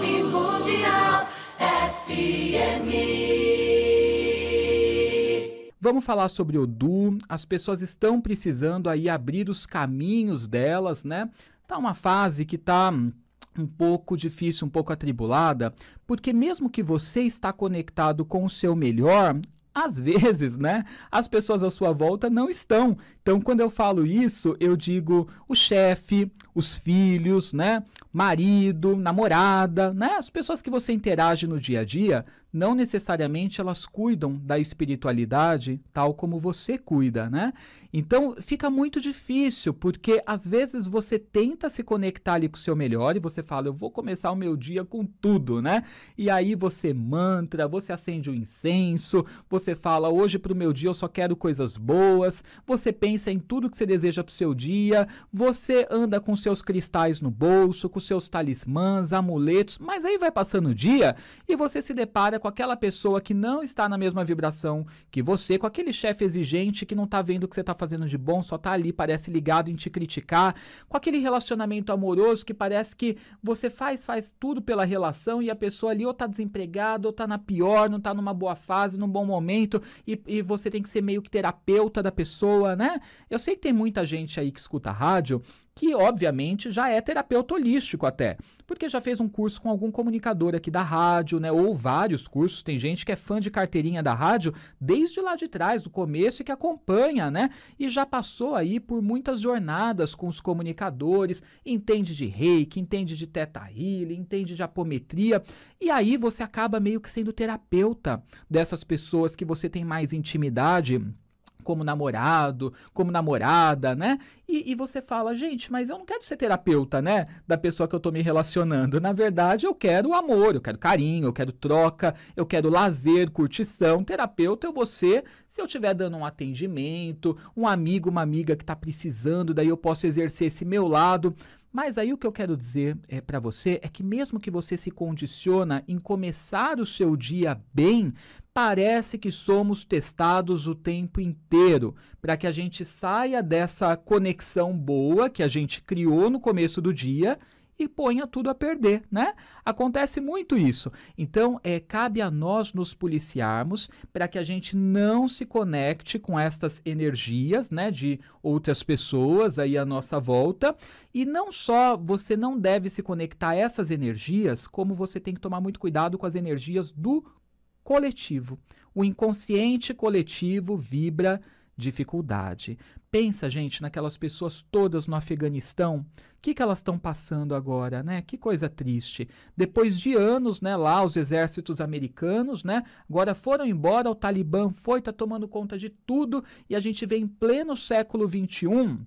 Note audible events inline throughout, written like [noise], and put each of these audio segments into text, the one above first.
Vibe Mundial FM. Vamos falar sobre o du. As pessoas estão precisando aí abrir os caminhos delas, né? Tá uma fase que tá um pouco difícil, um pouco atribulada, porque mesmo que você está conectado com o seu melhor, às [laughs] vezes, né, as pessoas à sua volta não estão. Então, quando eu falo isso, eu digo o chefe, os filhos, né, marido, namorada, né? As pessoas que você interage no dia a dia, não necessariamente elas cuidam da espiritualidade tal como você cuida, né? Então fica muito difícil, porque às vezes você tenta se conectar ali com o seu melhor e você fala, eu vou começar o meu dia com tudo, né? E aí você mantra, você acende o um incenso, você fala, hoje para o meu dia eu só quero coisas boas, você pensa em tudo que você deseja para o seu dia, você anda com seus cristais no bolso, com seus talismãs, amuletos, mas aí vai passando o dia e você se depara com aquela pessoa que não está na mesma vibração que você, com aquele chefe exigente que não está vendo o que você está fazendo de bom, só está ali, parece ligado em te criticar, com aquele relacionamento amoroso que parece que você faz, faz tudo pela relação e a pessoa ali ou está desempregada, ou está na pior, não está numa boa fase, num bom momento, e, e você tem que ser meio que terapeuta da pessoa, né? Eu sei que tem muita gente aí que escuta rádio que obviamente já é terapeuta holístico até, porque já fez um curso com algum comunicador aqui da rádio, né, ou vários cursos, tem gente que é fã de carteirinha da rádio desde lá de trás, do começo e que acompanha, né, e já passou aí por muitas jornadas com os comunicadores, entende de reiki, entende de teta healing, entende de apometria, e aí você acaba meio que sendo terapeuta dessas pessoas que você tem mais intimidade como namorado, como namorada, né? E, e, você fala, gente, mas eu não quero ser terapeuta, né? Da pessoa que eu tô me relacionando. Na verdade, eu quero amor, eu quero carinho, eu quero troca, eu quero lazer, curtição. Terapeuta é você, se eu estiver dando um atendimento, um amigo, uma amiga que tá precisando, daí eu posso exercer esse meu lado. Mas aí o que eu quero dizer é, eh, para você é que mesmo que você se condiciona em começar o seu dia bem, parece que somos testados o tempo inteiro para que a gente saia dessa conexão boa que a gente criou no começo do dia e ponha tudo a perder, né? Acontece muito isso. Então, é, cabe a nós nos policiarmos para que a gente não se conecte com estas energias, né, de outras pessoas aí à nossa volta. E não só você não deve se conectar a essas energias, como você tem que tomar muito cuidado com as energias do coletivo. O inconsciente coletivo vibra dificuldade. Pensa, gente, naquelas pessoas todas no Afeganistão. O que, que elas estão passando agora, né? Que coisa triste. Depois de anos, né, lá os exércitos americanos, né, agora foram embora, o Talibã foi, tá tomando conta de tudo, e a gente vê em pleno século XXI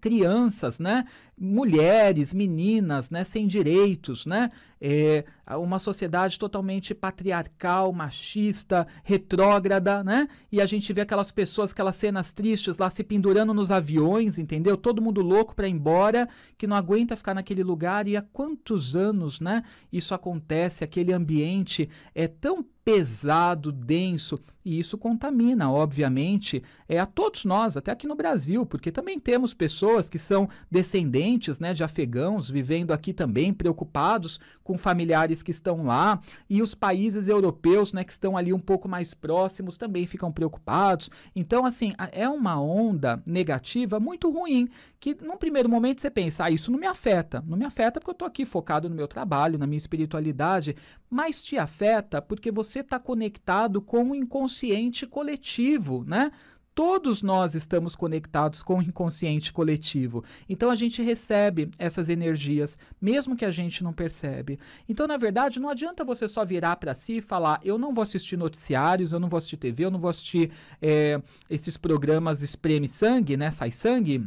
crianças, né, mulheres, meninas, né, sem direitos, né, é, uma sociedade totalmente patriarcal, machista, retrógrada, né? E a gente vê aquelas pessoas, aquelas cenas tristes lá se pendurando nos aviões, entendeu? Todo mundo louco para ir embora, que não aguenta ficar naquele lugar. E há quantos anos, né? Isso acontece, aquele ambiente é tão pesado, denso, e isso contamina, obviamente, é, a todos nós, até aqui no Brasil, porque também temos pessoas que são descendentes né, de afegãos vivendo aqui também, preocupados com familiares que estão lá, e os países europeus, né, que estão ali um pouco mais próximos, também ficam preocupados. Então, assim, é uma onda negativa muito ruim, que num primeiro momento você pensa, ah, isso não me afeta, não me afeta porque eu estou aqui focado no meu trabalho, na minha espiritualidade, mas te afeta porque você está conectado com o inconsciente coletivo, né? todos nós estamos conectados com o inconsciente coletivo. Então a gente recebe essas energias, mesmo que a gente não percebe. Então, na verdade, não adianta você só virar para si e falar: eu não vou assistir noticiários, eu não vou assistir TV, eu não vou assistir é, esses programas espreme sangue, né? Sai sangue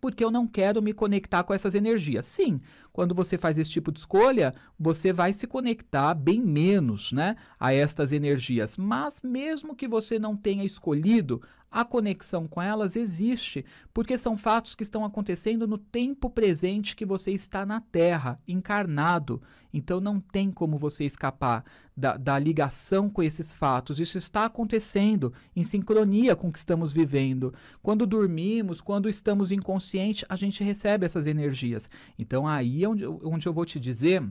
porque eu não quero me conectar com essas energias. Sim, quando você faz esse tipo de escolha, você vai se conectar bem menos né, a estas energias. Mas mesmo que você não tenha escolhido, a conexão com elas existe, porque são fatos que estão acontecendo no tempo presente que você está na Terra, encarnado. Então não tem como você escapar da, da, ligação com esses fatos. Isso está acontecendo em sincronia com o que estamos vivendo. Quando dormimos, quando estamos inconscientes, a gente recebe essas energias. Então aí é onde, onde eu vou te dizer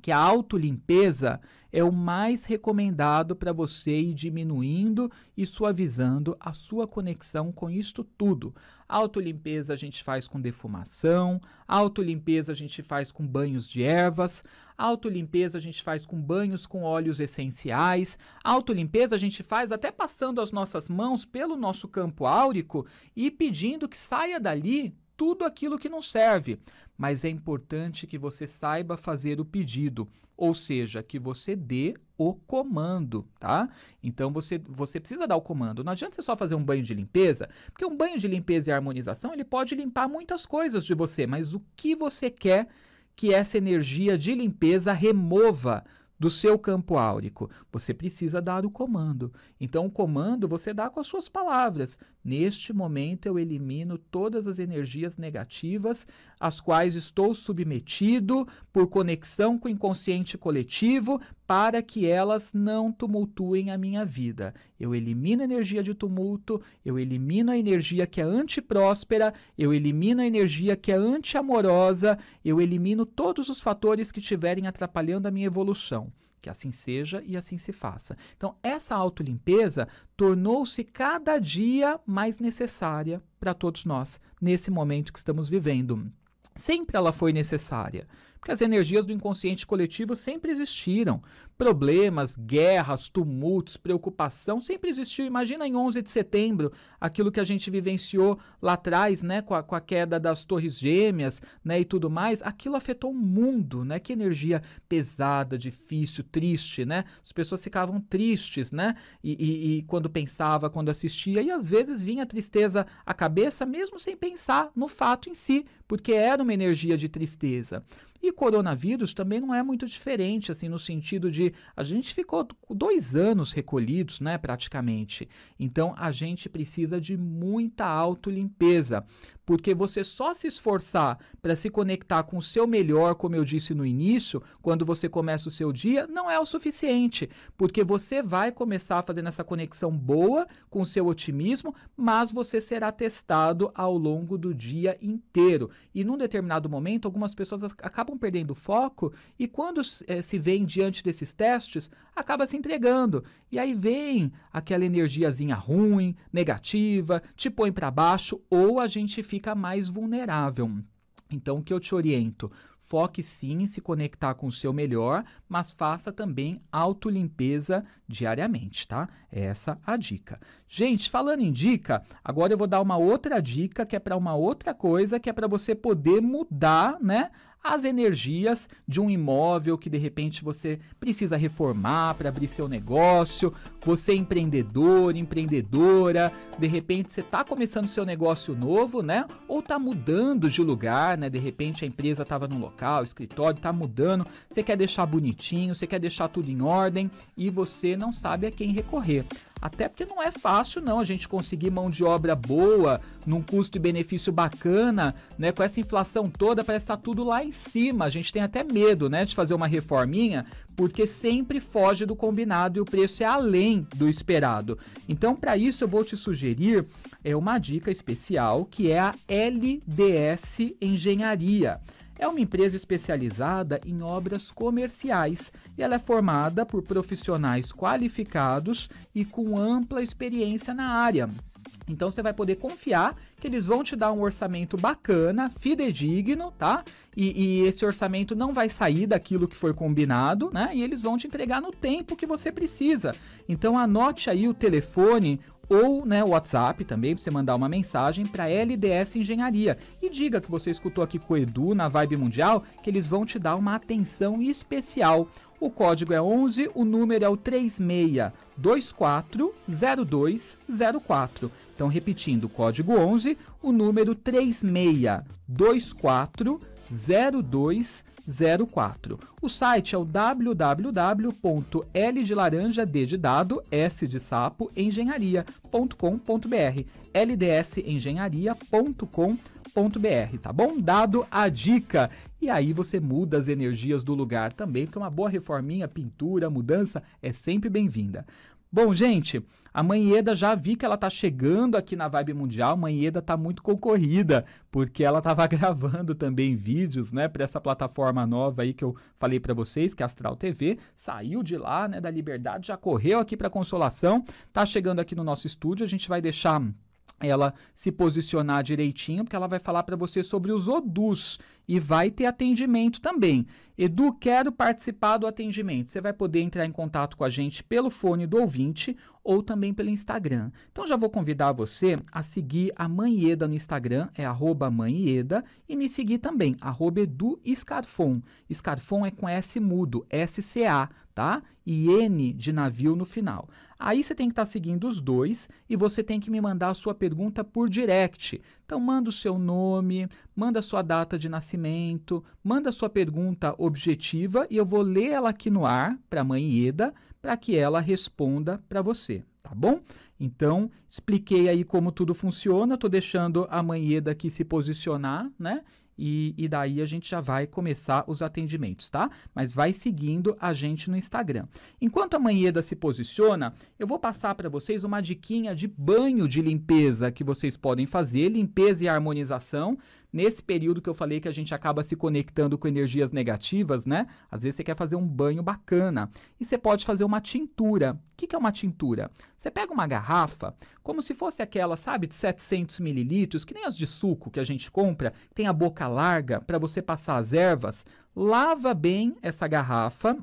que a autolimpeza é o mais recomendado para você ir diminuindo e suavizando a sua conexão com isto tudo. Autolimpeza a gente faz com defumação, autolimpeza a gente faz com banhos de ervas, autolimpeza a gente faz com banhos com óleos essenciais, autolimpeza a gente faz até passando as nossas mãos pelo nosso campo áurico e pedindo que saia dali tudo aquilo que não serve, mas é importante que você saiba fazer o pedido, ou seja, que você dê o comando, tá? Então você, você precisa dar o comando. Não adianta você só fazer um banho de limpeza, porque um banho de limpeza e harmonização ele pode limpar muitas coisas de você, mas o que você quer que essa energia de limpeza remova do seu campo áurico. Você precisa dar o comando. Então, o comando você dá com as suas palavras. Neste momento, eu elimino todas as energias negativas às quais estou submetido por conexão com o inconsciente coletivo para que elas não tumultuem a minha vida. Eu elimino a energia de tumulto, eu elimino a energia que é antipróspera, eu elimino a energia que é antiamorosa, eu elimino todos os fatores que estiverem atrapalhando a minha evolução. Que assim seja e assim se faça. Então, essa autolimpeza tornou-se cada dia mais necessária para todos nós, nesse momento que estamos vivendo. Sempre ela foi necessária. Porque as energias do inconsciente coletivo sempre existiram. Problemas, guerras, tumultos, preocupação sempre existiu. Imagina em 11 de setembro, aquilo que a gente vivenciou lá atrás, né, com a, com a queda das Torres Gêmeas, né, e tudo mais, aquilo afetou o mundo, né? Que energia pesada, difícil, triste, né? As pessoas ficavam tristes, né? E, e, e quando pensava, quando assistia, e às vezes vinha a tristeza à cabeça, mesmo sem pensar no fato em si, porque era uma energia de tristeza. E coronavírus também não é muito diferente, assim, no sentido de a gente ficou dois anos recolhidos, né, praticamente. Então a gente precisa de muita autolimpeza. Porque você só se esforçar para se conectar com o seu melhor, como eu disse no início, quando você começa o seu dia, não é o suficiente. Porque você vai começar fazendo essa conexão boa com o seu otimismo, mas você será testado ao longo do dia inteiro. E num determinado momento, algumas pessoas acabam perdendo foco e quando é, se eh, vêem diante desses testes, acaba se entregando. E aí vem aquela energiazinha ruim, negativa, te põe para baixo ou a gente fica fica mais vulnerável. Então, o que eu te oriento? Foque sim em se conectar com o seu melhor, mas faça também autolimpeza diariamente, tá? Essa é a dica. Gente, falando em dica, agora eu vou dar uma outra dica que é para uma outra coisa, que é para você poder mudar, né, as energias de um imóvel que de repente você precisa reformar para abrir seu negócio, você é empreendedor, empreendedora, de repente você está começando seu negócio novo, né? Ou está mudando de lugar, né? De repente a empresa estava num local, escritório, está mudando, você quer deixar bonitinho, você quer deixar tudo em ordem e você não sabe a quem recorrer. Até porque não é fácil não a gente conseguir mão de obra boa, num custo e benefício bacana, né? Com essa inflação toda, parece estar tá tudo lá em cima. A gente tem até medo, né, de fazer uma reforminha, porque sempre foge do combinado e o preço é além do esperado. Então, para isso eu vou te sugerir é uma dica especial, que é a LDS Engenharia. É uma empresa especializada em obras comerciais e ela é formada por profissionais qualificados e com ampla experiência na área. Então você vai poder confiar que eles vão te dar um orçamento bacana, fidedigno, tá? E, e, esse orçamento não vai sair daquilo que foi combinado, né? E eles vão te entregar no tempo que você precisa. Então anote aí o telefone ou né, o WhatsApp também, para você mandar uma mensagem para LDS Engenharia. E diga que você escutou aqui com o Edu na Vibe Mundial, que eles vão te dar uma atenção especial. O código é 11, o número é o 36240204. Então, repetindo, código 11, o número 36240204. 0204. O site é o www.l de laranja, de dado, S de sapo, engenharia.com.br. ldsengenharia.com.br tá bom? Dado a dica. E aí você muda as energias do lugar também, porque uma boa reforminha, pintura, mudança é sempre bem-vinda. Bom, gente, a Manheda já vi que ela tá chegando aqui na Vibe Mundial. Manheda tá muito concorrida, porque ela tava [laughs] gravando também vídeos, né, para essa plataforma nova aí que eu falei para vocês, que é Astral TV. Saiu de lá, né, da Liberdade, já correu aqui para Consolação, tá chegando aqui no nosso estúdio. A gente vai deixar ela se posicionar direitinho, porque ela vai falar para você sobre os ODUs e vai ter atendimento também. Edu, quero participar do atendimento. Você vai poder entrar em contato com a gente pelo fone do ouvinte ou também pelo Instagram. Então já vou convidar você a seguir a Mãe Ieda no Instagram, é arroba Mãe e me seguir também, arroba Scarfon. é com S mudo, S C A, tá? E N de navio no final. Aí você tem que estar tá seguindo os dois e você tem que me mandar a sua pergunta por direct. Então manda o seu nome, manda a sua data de nascimento, manda a sua pergunta objetiva e eu vou ler ela aqui no ar para a Mãe Ieda para que ela responda para você, tá bom? Então, expliquei aí como tudo funciona, estou deixando a Manheda aqui se posicionar, né? E, e, daí a gente já vai começar os atendimentos, tá? Mas vai seguindo a gente no Instagram. Enquanto a Manheda se posiciona, eu vou passar para vocês uma diquinha de banho de limpeza que vocês podem fazer, limpeza e harmonização, nesse período que eu falei que a gente acaba se conectando com energias negativas, né? Às vezes você quer fazer um banho bacana e você pode fazer uma tintura. O que, que é uma tintura? Você pega uma garrafa, como se fosse aquela, sabe, de 700 mililitros, que nem as de suco que a gente compra, tem a boca larga para você passar as ervas. Lava bem essa garrafa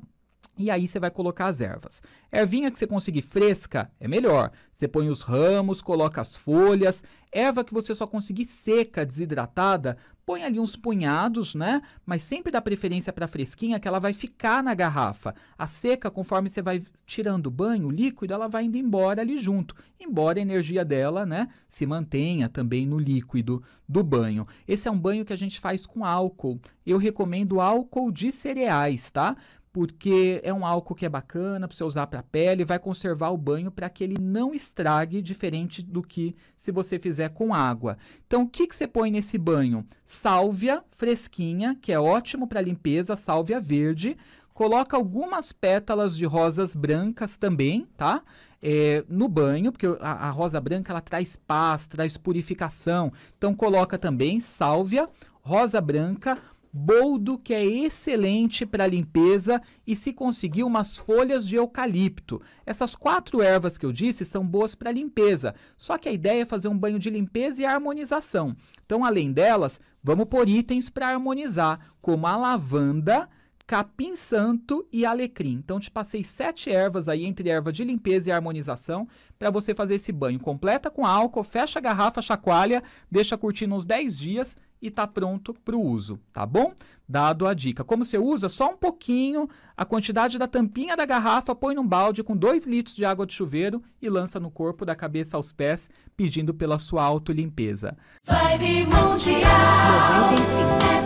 e aí você vai colocar as ervas. Ervinha que você conseguir fresca é melhor. Você põe os ramos, coloca as folhas. Erva que você só conseguir seca, desidratada, põe ali uns punhados, né? Mas sempre dá preferência para a fresquinha, que ela vai ficar na garrafa. A seca, conforme você vai tirando o banho, o líquido, ela vai indo embora ali junto. Embora a energia dela, né, se mantenha também no líquido do banho. Esse é um banho que a gente faz com álcool. Eu recomendo álcool de cereais, tá? porque é um álcool que é bacana para você usar para a pele, vai conservar o banho para que ele não estrague, diferente do que se você fizer com água. Então, o que, que você põe nesse banho? Sálvia fresquinha, que é ótimo para limpeza, sálvia verde. Coloca algumas pétalas de rosas brancas também, tá? É, no banho, porque a, a rosa branca ela traz paz, traz purificação. Então, coloca também sálvia, rosa branca, boldo que é excelente para limpeza e se conseguir umas folhas de eucalipto. Essas quatro ervas que eu disse são boas para limpeza, só que a ideia é fazer um banho de limpeza e harmonização. Então, além delas, vamos por itens para harmonizar, como a lavanda, capim santo e alecrim. Então, te passei sete ervas aí entre erva de limpeza e harmonização para você fazer esse banho. Completa com álcool, fecha a garrafa, chacoalha, deixa curtindo uns 10 dias e está pronto para o uso, tá bom? Dado a dica. Como você usa só um pouquinho, a quantidade da tampinha da garrafa põe num balde com 2 litros de água de chuveiro e lança no corpo da cabeça aos pés, pedindo pela sua autolimpeza. Vibe Mundial 95.